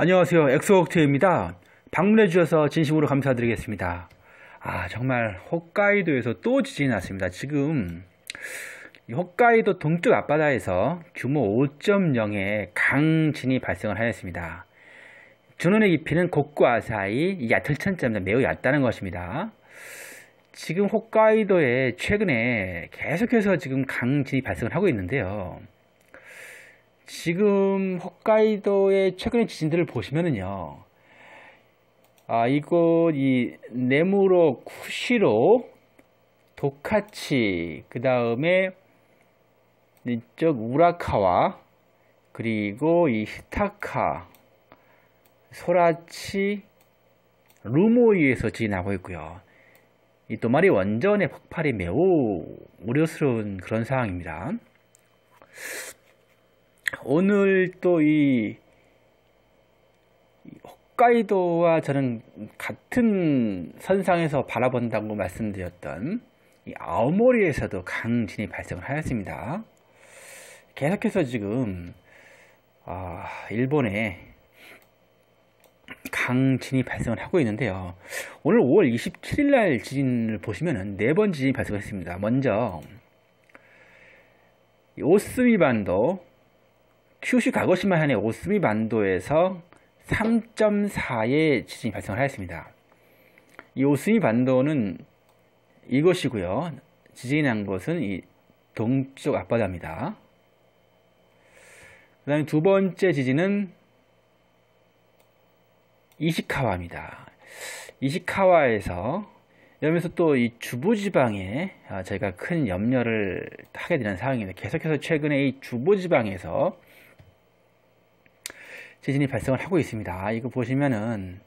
안녕하세요. 엑소옥트입니다. 방문해 주셔서 진심으로 감사드리겠습니다. 아, 정말 홋카이도에서 또 지진이 났습니다. 지금 홋카이도 동쪽 앞바다에서 규모 5.0의 강진이 발생을 하였습니다. 전원의 깊이는 곡과 사이 야을천점입 매우 얕다는 것입니다. 지금 홋카이도에 최근에 계속해서 지금 강진이 발생을 하고 있는데요. 지금 홋카이도의 최근의 지진들을 보시면은요. 아, 이곳 이 네무로 쿠시로 도카치 그다음에 이쪽 우라카와 그리고 이 히타카 소라치 루모이에서 지진하고 있고요. 이 도마리 원전의 폭발이 매우 우려스러운 그런 상황입니다. 오늘 또 이 홋카이도와 저는 같은 선상에서 바라본다고 말씀드렸던 이 아오모리에서도 강진이 발생을 하였습니다. 계속해서 지금 아, 일본에 강진이 발생을 하고 있는데요. 오늘 5월 27일 날 지진을 보시면은 네 번 지진이 발생했습니다. 먼저 오스미 반도 큐슈 가고시마현의 오스미 반도에서 3.4의 지진이 발생을 하였습니다. 이 오스미 반도는 이것이고요. 지진이 난 곳은 이 동쪽 앞바다입니다. 그 다음에 두 번째 지진은 이시카와입니다. 이시카와에서 이러면서 또 이 주부지방에 아, 저희가 큰 염려를 하게 되는 상황입니다. 계속해서 최근에 이 주부지방에서 지진이 발생을 하고 있습니다. 이거 보시면은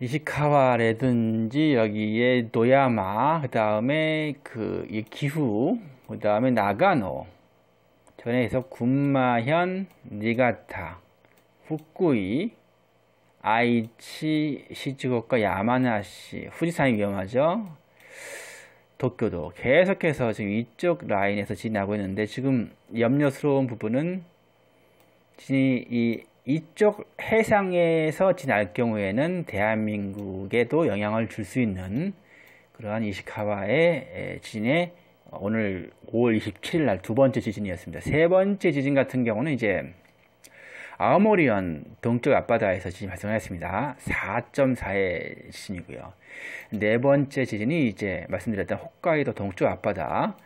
이시카와라든지 여기에 도야마그 다음에 그 기후, 그 다음에 나가노, 전에서 군마현, 니가타, 후쿠이, 아이치, 시즈오카, 야마나시, 후지산이 위험하죠. 도쿄도 계속해서 지금 이쪽 라인에서 지나고 있는데 지금 염려스러운 부분은 이, 이쪽 해상에서 지날 경우에는 대한민국에도 영향을 줄 수 있는 그러한 이시카와의 지진의 오늘 5월 27일 날 두 번째 지진이었습니다. 세 번째 지진 같은 경우는 이제 아오모리현 동쪽 앞바다에서 지진이 발생하였습니다. 4.4의 지진이고요. 네 번째 지진이 이제 말씀드렸던 홋카이도 동쪽 앞바다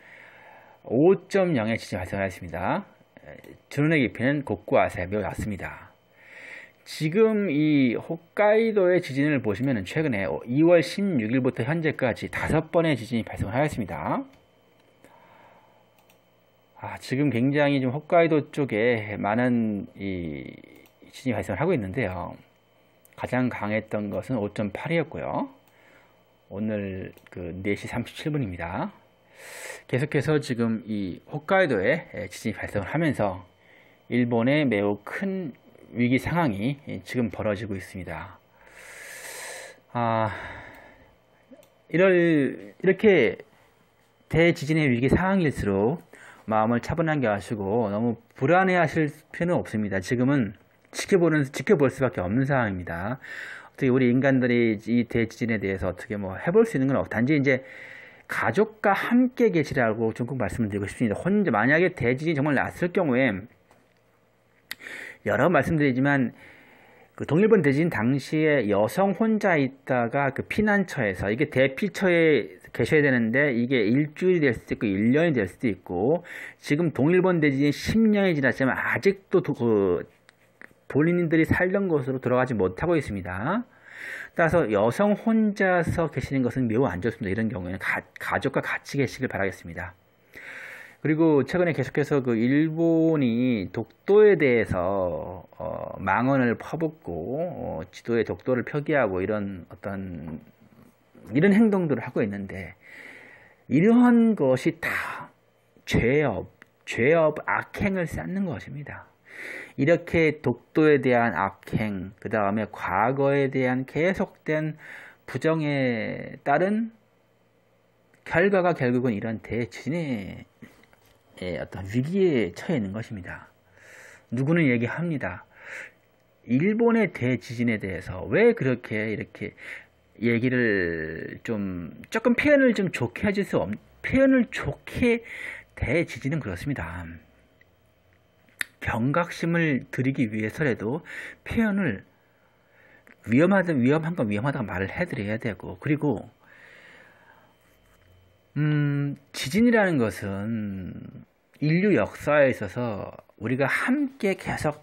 5.0의 지진이 발생하였습니다. 드러내기 위해는 곡구아세 매우 낮습니다. 지금 이 홋카이도의 지진을 보시면 최근에 2월 어, 16일부터 현재까지 다섯 번의 지진이 발생하였습니다. 아, 지금 굉장히 좀 홋카이도 쪽에 많은 이 지진이 발생하고 있는데요. 가장 강했던 것은 5.8이었고요. 오늘 그 4시 37분입니다. 계속해서 지금 이 홋카이도에 지진이 발생을 하면서 일본의 매우 큰 위기 상황이 지금 벌어지고 있습니다. 아, 이럴, 이렇게 대지진의 위기 상황일수록 마음을 차분하게 하시고 너무 불안해 하실 필요는 없습니다. 지금은 지켜보는, 지켜볼 수밖에 없는 상황입니다. 어떻게 우리 인간들이 이 대지진에 대해서 어떻게 뭐 해볼 수 있는 건 없, 단지 이제 가족과 함께 계시라고 좀꼭 말씀을 드리고 싶습니다. 혼자 만약에 대지진이 정말 났을 경우에 여러 번 말씀드리지만 그 동일본 대지진 당시에 여성 혼자 있다가 그 피난처에서 이게 대피처에 계셔야 되는데 이게 일주일이 될 수도 있고 1년이 될 수도 있고 지금 동일본 대지진 10년이 지났지만 아직도 그 본인들이 살던 곳으로 들어가지 못하고 있습니다. 따라서 여성 혼자서 계시는 것은 매우 안 좋습니다. 이런 경우에는 가, 족과 같이 계시길 바라겠습니다. 그리고 최근에 계속해서 그 일본이 독도에 대해서 어, 망언을 퍼붓고 어, 지도에 독도를 표기하고 이런 어떤 이런 행동들을 하고 있는데 이러한 것이 다 죄업, 죄업 악행을 쌓는 것입니다. 이렇게 독도에 대한 악행, 그 다음에 과거에 대한 계속된 부정에 따른 결과가 결국은 이런 대진의 어떤 위기에 처해 있는 것입니다. 누구는 얘기합니다. 일본의 대지진에 대해서 왜 그렇게 이렇게 얘기를 좀 조금 표현을 좀 좋게 해줄 수 없, 표현을 좋게 대지진은 그렇습니다. 경각심을 드리기 위해서라도 표현을 위험하다 위험한 건 위험하다고 말을 해드려야 되고 그리고 음, 지진이라는 것은 인류 역사에 있어서 우리가 함께 계속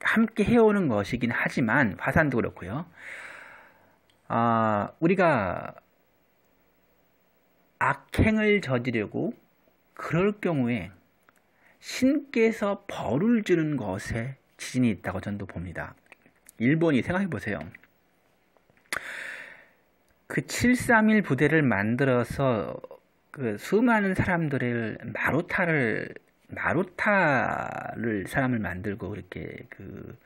함께 해오는 것이긴 하지만 화산도 그렇고요. 아, 우리가 악행을 저지르고 그럴 경우에 신께서 벌을 주는 것에 지진이 있다고 전도 봅니다. 일본이 생각해 보세요. 그 731 부대를 만들어서 그 수많은 사람들을 마루타를 마루타를 사람을 만들고 이렇게 그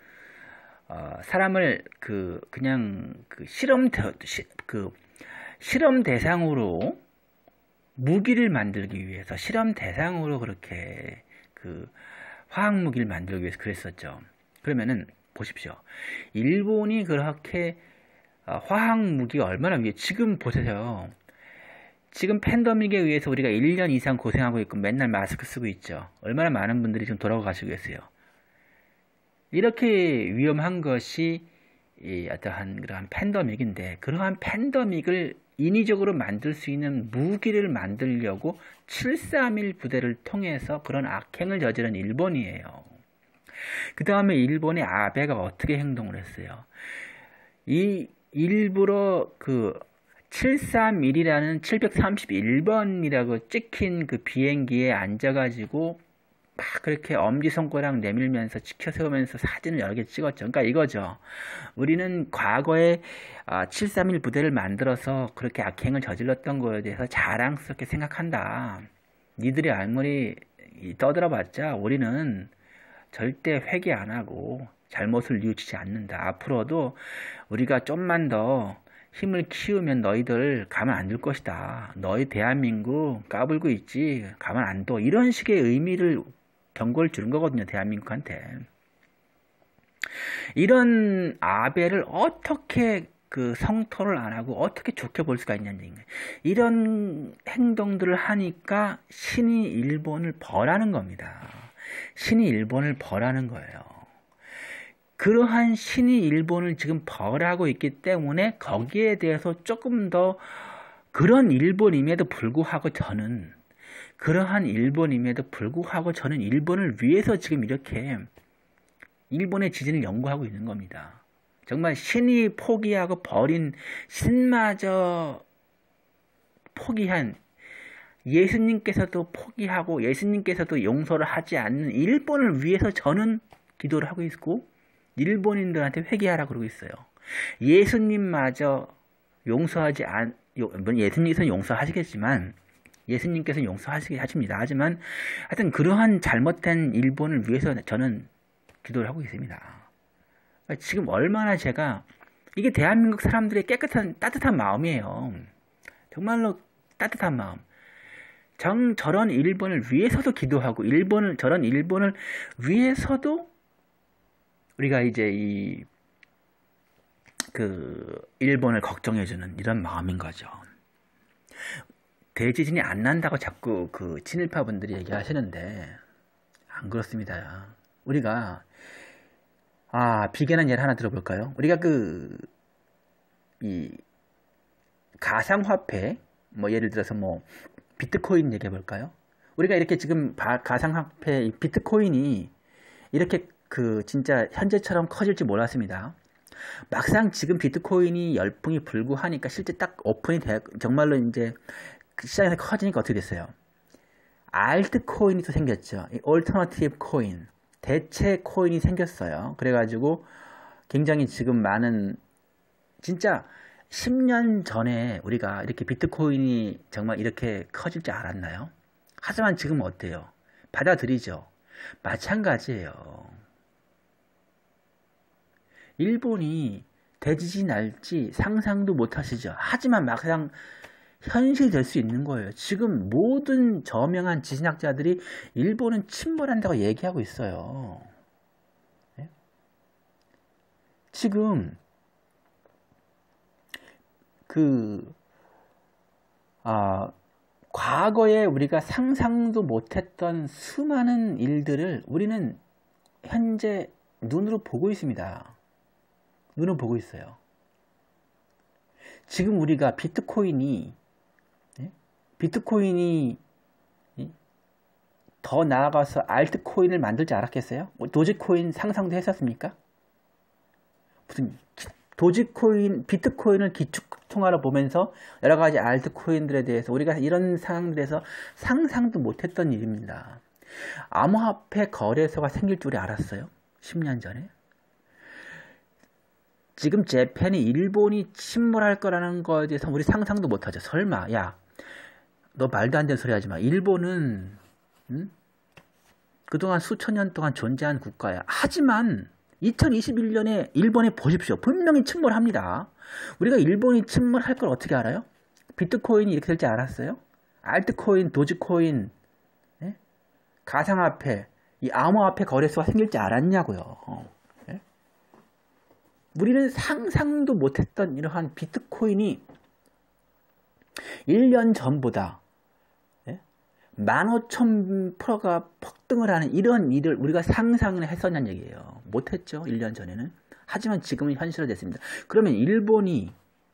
어, 사람을 그 그냥 그 실험 대, 시, 그 실험 대상으로 무기를 만들기 위해서 실험 대상으로 그렇게 그 화학 무기를 만들기 위해서 그랬었죠. 그러면은 보십시오. 일본이 그렇게 아, 화학 무기가 얼마나 위에 지금 보세요. 지금 팬더믹에 의해서 우리가 1년 이상 고생하고 있고 맨날 마스크 쓰고 있죠. 얼마나 많은 분들이 지금 돌아가시고 계세요. 이렇게 위험한 것이 이 어떠한 그러한 팬더믹인데 그러한 팬더믹을 인위적으로 만들 수 있는 무기를 만들려고 731 부대를 통해서 그런 악행을 저지른 일본이에요. 그 다음에 일본의 아베가 어떻게 행동을 했어요? 이 일부러 그 731이라는 731번이라고 찍힌 그 비행기에 앉아가지고 막 그렇게 엄지손가락 내밀면서 지켜세우면서 사진을 여러 개 찍었죠. 그러니까 이거죠. 우리는 과거에 731 아, 부대를 만들어서 그렇게 악행을 저질렀던 거에 대해서 자랑스럽게 생각한다. 니들이 아무리 떠들어봤자 우리는 절대 회개 안 하고 잘못을 뉘우치지 않는다. 앞으로도 우리가 좀만 더 힘을 키우면 너희들 가만 안 둘 것이다. 너희 대한민국 까불고 있지. 가만 안 둬. 이런 식의 의미를 경고를 주는 거거든요. 대한민국한테. 이런 아베를 어떻게 그 성토를 안 하고 어떻게 좋게 볼 수가 있냐는 얘기 이런 행동들을 하니까 신이 일본을 벌하는 겁니다. 신이 일본을 벌하는 거예요. 그러한 신이 일본을 지금 벌하고 있기 때문에 거기에 대해서 조금 더 그런 일본임에도 불구하고 저는 그러한 일본임에도 불구하고 저는 일본을 위해서 지금 이렇게 일본의 지진을 연구하고 있는 겁니다. 정말 신이 포기하고 버린 신마저 포기한 예수님께서도 포기하고 예수님께서도 용서를 하지 않는 일본을 위해서 저는 기도를 하고 있고 일본인들한테 회개하라 그러고 있어요. 예수님마저 용서하지 않 예수님께서 용서하시겠지만 예수님께서 용서하시게 하십니다. 하지만 하여튼 그러한 잘못된 일본을 위해서 저는 기도를 하고 있습니다. 지금 얼마나 제가 이게 대한민국 사람들의 깨끗한 따뜻한 마음이에요. 정말로 따뜻한 마음. 정 저런 일본을 위해서도 기도하고 일본을 저런 일본을 위해서도 우리가 이제 이 그 일본을 걱정해 주는 이런 마음인 거죠. 대지진이 안 난다고 자꾸 그 친일파분들이 얘기하시는데 안 그렇습니다. 우리가 아 비견한 예를 하나 들어볼까요? 우리가 그 이 가상화폐 뭐 예를 들어서 뭐 비트코인 얘기해 볼까요? 우리가 이렇게 지금 가상화폐 비트코인이 이렇게 그 진짜 현재처럼 커질지 몰랐습니다. 막상 지금 비트코인이 열풍이 불고 하니까 실제 딱 오픈이 돼 정말로 이제 그 시장이 커지니까 어떻게 됐어요? 알트코인이 또 생겼죠. 이 얼터너티브 코인, 대체 코인이 생겼어요. 그래가지고 굉장히 지금 많은 진짜 10년 전에 우리가 이렇게 비트코인이 정말 이렇게 커질 줄 알았나요? 하지만 지금 어때요? 받아들이죠. 마찬가지예요. 일본이 대지진 날지 상상도 못 하시죠. 하지만 막상 현실될수 있는 거예요. 지금 모든 저명한 지진학자들이 일본은 침몰한다고 얘기하고 있어요. 예? 지금 그 아, 과거에 우리가 상상도 못했던 수많은 일들을 우리는 현재 눈으로 보고 있습니다. 눈으로 보고 있어요. 지금 우리가 비트코인이 비트코인이 더 나아가서 알트코인을 만들지 않았겠어요? 뭐 도지코인 상상도 했었습니까? 무슨 도지코인, 비트코인을 기축통화로 보면서 여러 가지 알트코인들에 대해서 우리가 이런 상황들에서 상상도 못했던 일입니다. 암호화폐 거래소가 생길 줄이 알았어요. 10년 전에. 지금 재팬이 일본이 침몰할 거라는 거에 대해서 우리 상상도 못하죠. 설마, 야, 너 말도 안 되는 소리 하지 마. 일본은 응? 그동안 수천 년 동안 존재한 국가야. 하지만 2021년에 일본에 보십시오. 분명히 침몰합니다. 우리가 일본이 침몰할 걸 어떻게 알아요? 비트코인이 이렇게 될지 알았어요? 알트코인, 도지코인, 예? 가상화폐, 이 암호화폐 거래소가 생길지 알았냐고요. 예? 우리는 상상도 못했던 이러한 비트코인이 1년 전보다 15,000%가 폭등을 하는 이런 일을 우리가 상상을 했었냐는 얘기예요. 못했죠. 1년 전에는. 하지만 지금은 현실화됐습니다. 그러면 일본이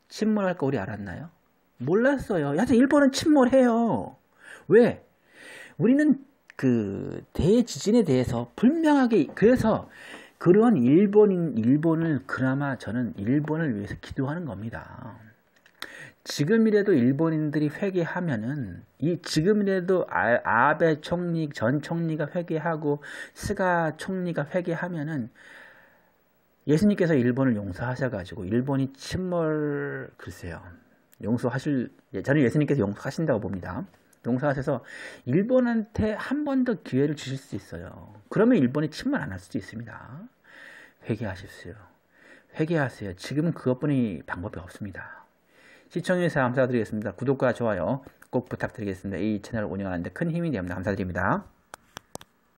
침몰할 거 우리 알았나요? 몰랐어요. 하여튼 일본은 침몰해요. 왜? 우리는 그 대지진에 대해서 분명하게 그래서 그런 일본인 일본을 그나마 저는 일본을 위해서 기도하는 겁니다. 지금이라도 일본인들이 회개하면은 이 지금이라도 아, 베 총리 전 총리가 회개하고 스가 총리가 회개하면은 예수님께서 일본을 용서하셔가지고 일본이 침몰 글쎄요 용서하실 예, 저는 예수님께서 용서하신다고 봅니다. 용서하셔서 일본한테 한 번 더 기회를 주실 수 있어요. 그러면 일본이 침몰 안 할 수도 있습니다. 회개하십시오. 회개하세요. 지금은 그것뿐이 방법이 없습니다. 시청해주셔서 감사드리겠습니다. 구독과 좋아요 꼭 부탁드리겠습니다. 이 채널 운영하는데 큰 힘이 됩니다. 감사드립니다.